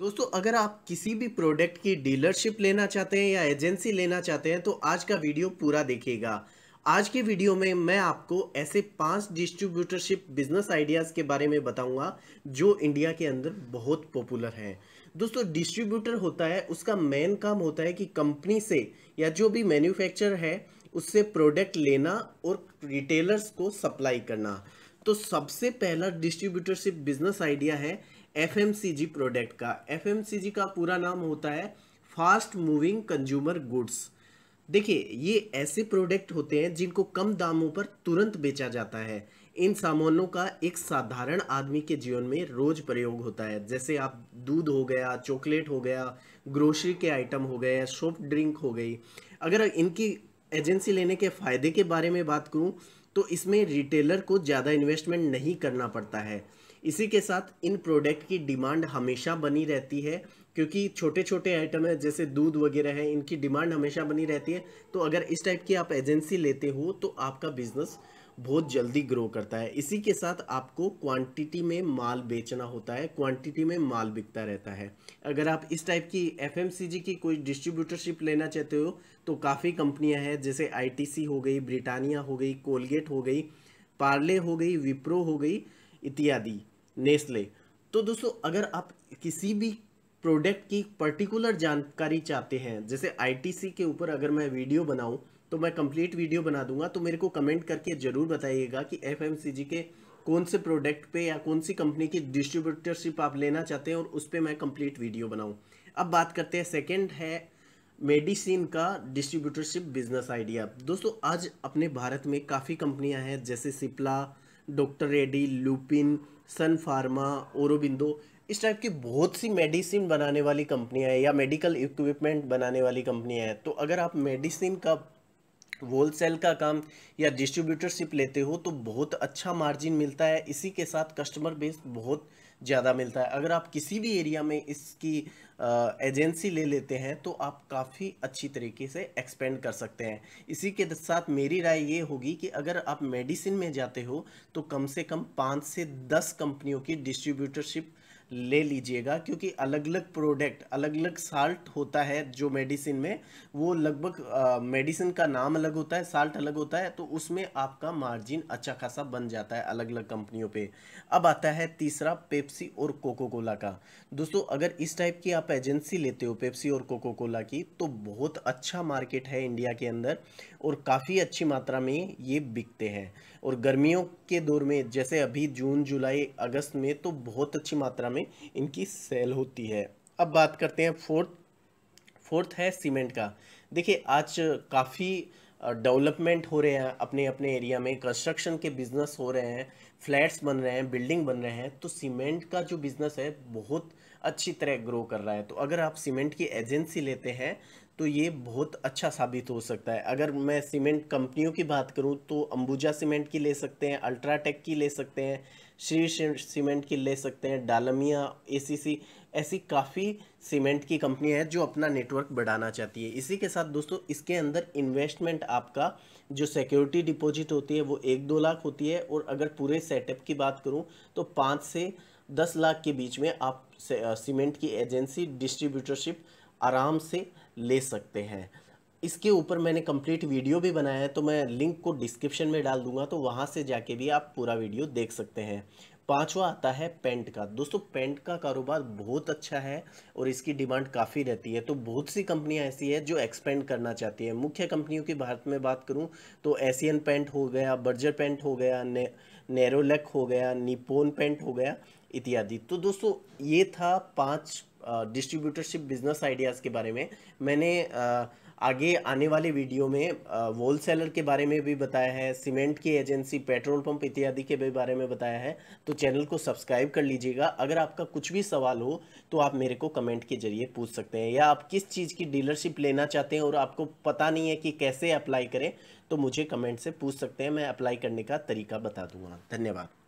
दोस्तों अगर आप किसी भी प्रोडक्ट की डीलरशिप लेना चाहते हैं या एजेंसी लेना चाहते हैं तो आज का वीडियो पूरा देखिएगा आज के वीडियो में मैं आपको ऐसे पांच डिस्ट्रीब्यूटरशिप बिजनेस आइडियाज़ के बारे में बताऊंगा जो इंडिया के अंदर बहुत पॉपुलर हैं दोस्तों डिस्ट्रीब्यूटर होता है उसका मेन काम होता है कि कंपनी से या जो भी मैन्युफैक्चर है उससे प्रोडक्ट लेना और रिटेलर्स को सप्लाई करना तो सबसे पहला डिस्ट्रीब्यूटरशिप बिजनेस आइडिया है एफ प्रोडक्ट का एफ का पूरा नाम होता है फास्ट मूविंग कंज्यूमर गुड्स देखिए ये ऐसे प्रोडक्ट होते हैं जिनको कम दामों पर तुरंत बेचा जाता है इन सामानों का एक साधारण आदमी के जीवन में रोज प्रयोग होता है जैसे आप दूध हो गया चॉकलेट हो गया ग्रोसरी के आइटम हो गए सॉफ्ट ड्रिंक हो गई अगर इनकी एजेंसी लेने के फ़ायदे के बारे में बात करूं तो इसमें रिटेलर को ज़्यादा इन्वेस्टमेंट नहीं करना पड़ता है इसी के साथ इन प्रोडक्ट की डिमांड हमेशा बनी रहती है क्योंकि छोटे छोटे आइटम है जैसे दूध वगैरह है इनकी डिमांड हमेशा बनी रहती है तो अगर इस टाइप की आप एजेंसी लेते हो तो आपका बिजनेस बहुत जल्दी ग्रो करता है इसी के साथ आपको क्वांटिटी में माल बेचना होता है क्वांटिटी में माल बिकता रहता है अगर आप इस टाइप की एफएमसीजी की कोई डिस्ट्रीब्यूटरशिप लेना चाहते हो तो काफ़ी कंपनियां हैं जैसे आईटीसी हो गई ब्रिटानिया हो गई कोलगेट हो गई पार्ले हो गई विप्रो हो गई इत्यादि नेस्ले तो दोस्तों अगर आप किसी भी प्रोडक्ट की पर्टिकुलर जानकारी चाहते हैं जैसे आईटीसी के ऊपर अगर मैं वीडियो बनाऊं तो मैं कंप्लीट वीडियो बना दूंगा तो मेरे को कमेंट करके ज़रूर बताइएगा कि एफएमसीजी के कौन से प्रोडक्ट पे या कौन सी कंपनी की डिस्ट्रीब्यूटरशिप आप लेना चाहते हैं और उस पर मैं कंप्लीट वीडियो बनाऊँ अब बात करते हैं सेकेंड है मेडिसिन का डिस्ट्रीब्यूटरशिप बिजनेस आइडिया दोस्तों आज अपने भारत में काफ़ी कंपनियां हैं जैसे सिप्ला डॉक्टर रेड्डी लुपिन सन फार्मा ओरोबिंदो इस टाइप की बहुत सी मेडिसिन बनाने वाली कंपनियां हैं या मेडिकल इक्विपमेंट बनाने वाली कंपनियां हैं तो अगर आप मेडिसिन का होलसेल का काम या डिस्ट्रीब्यूटरशिप लेते हो तो बहुत अच्छा मार्जिन मिलता है इसी के साथ कस्टमर बेस बहुत ज़्यादा मिलता है अगर आप किसी भी एरिया में इसकी एजेंसी ले लेते हैं तो आप काफ़ी अच्छी तरीके से एक्सपेंड कर सकते हैं इसी के साथ मेरी राय ये होगी कि अगर आप मेडिसिन में जाते हो तो कम से कम पाँच से दस कंपनियों की डिस्ट्रीब्यूटरशिप ले लीजिएगा क्योंकि अलग अलग प्रोडक्ट अलग अलग साल्ट होता है जो मेडिसिन में वो लगभग मेडिसिन का नाम अलग होता है साल्ट अलग होता है तो उसमें आपका मार्जिन अच्छा खासा बन जाता है अलग अलग कंपनियों पे अब आता है तीसरा पेप्सी और कोको कोला का दोस्तों अगर इस टाइप की आप एजेंसी लेते हो पेप्सी और कोको कोला की तो बहुत अच्छा मार्केट है इंडिया के अंदर और काफ़ी अच्छी मात्रा में ये बिकते हैं और गर्मियों के दौर में जैसे अभी जून जुलाई अगस्त में तो बहुत अच्छी मात्रा में में इनकी सेल होती है अब बात करते हैं फोर्थ फोर्थ है सीमेंट का देखिए आज काफ़ी डेवलपमेंट हो रहे हैं अपने अपने एरिया में कंस्ट्रक्शन के बिज़नेस हो रहे हैं फ्लैट्स बन रहे हैं बिल्डिंग बन रहे हैं तो सीमेंट का जो बिज़नेस है बहुत अच्छी तरह ग्रो कर रहा है तो अगर आप सीमेंट की एजेंसी लेते हैं तो ये बहुत अच्छा साबित हो सकता है अगर मैं सीमेंट कंपनियों की बात करूँ तो अंबुजा सीमेंट की ले सकते हैं अल्ट्राटेक की ले सकते हैं श्री सीमेंट की ले सकते हैं डालमिया एसीसी ऐसी काफ़ी सीमेंट की कंपनी है जो अपना नेटवर्क बढ़ाना चाहती है इसी के साथ दोस्तों इसके अंदर इन्वेस्टमेंट आपका जो सिक्योरिटी डिपॉजिट होती है वो एक दो लाख होती है और अगर पूरे सेटअप की बात करूँ तो पाँच से दस लाख के बीच में आप सीमेंट की एजेंसी डिस्ट्रीब्यूटरशिप आराम से ले सकते हैं इसके ऊपर मैंने कंप्लीट वीडियो भी बनाया है तो मैं लिंक को डिस्क्रिप्शन में डाल दूंगा तो वहाँ से जाके भी आप पूरा वीडियो देख सकते हैं पांचवा आता है पेंट का दोस्तों पेंट का कारोबार बहुत अच्छा है और इसकी डिमांड काफ़ी रहती है तो बहुत सी कंपनियां ऐसी है जो एक्सपेंड करना चाहती है मुख्य कंपनियों की भारत में बात करूं तो एशियन पेंट हो गया बर्जर पेंट हो गया ने, नेरोलेक हो गया निपोन पेंट हो गया इत्यादि तो दोस्तों ये था पाँच डिस्ट्रीब्यूटरशिप बिजनेस आइडियाज़ के बारे में मैंने आगे आने वाले वीडियो में होल सेलर के बारे में भी बताया है सीमेंट की एजेंसी पेट्रोल पंप इत्यादि के भी बारे में बताया है तो चैनल को सब्सक्राइब कर लीजिएगा अगर आपका कुछ भी सवाल हो तो आप मेरे को कमेंट के जरिए पूछ सकते हैं या आप किस चीज़ की डीलरशिप लेना चाहते हैं और आपको पता नहीं है कि कैसे अप्लाई करें तो मुझे कमेंट से पूछ सकते हैं मैं अप्लाई करने का तरीका बता दूंगा धन्यवाद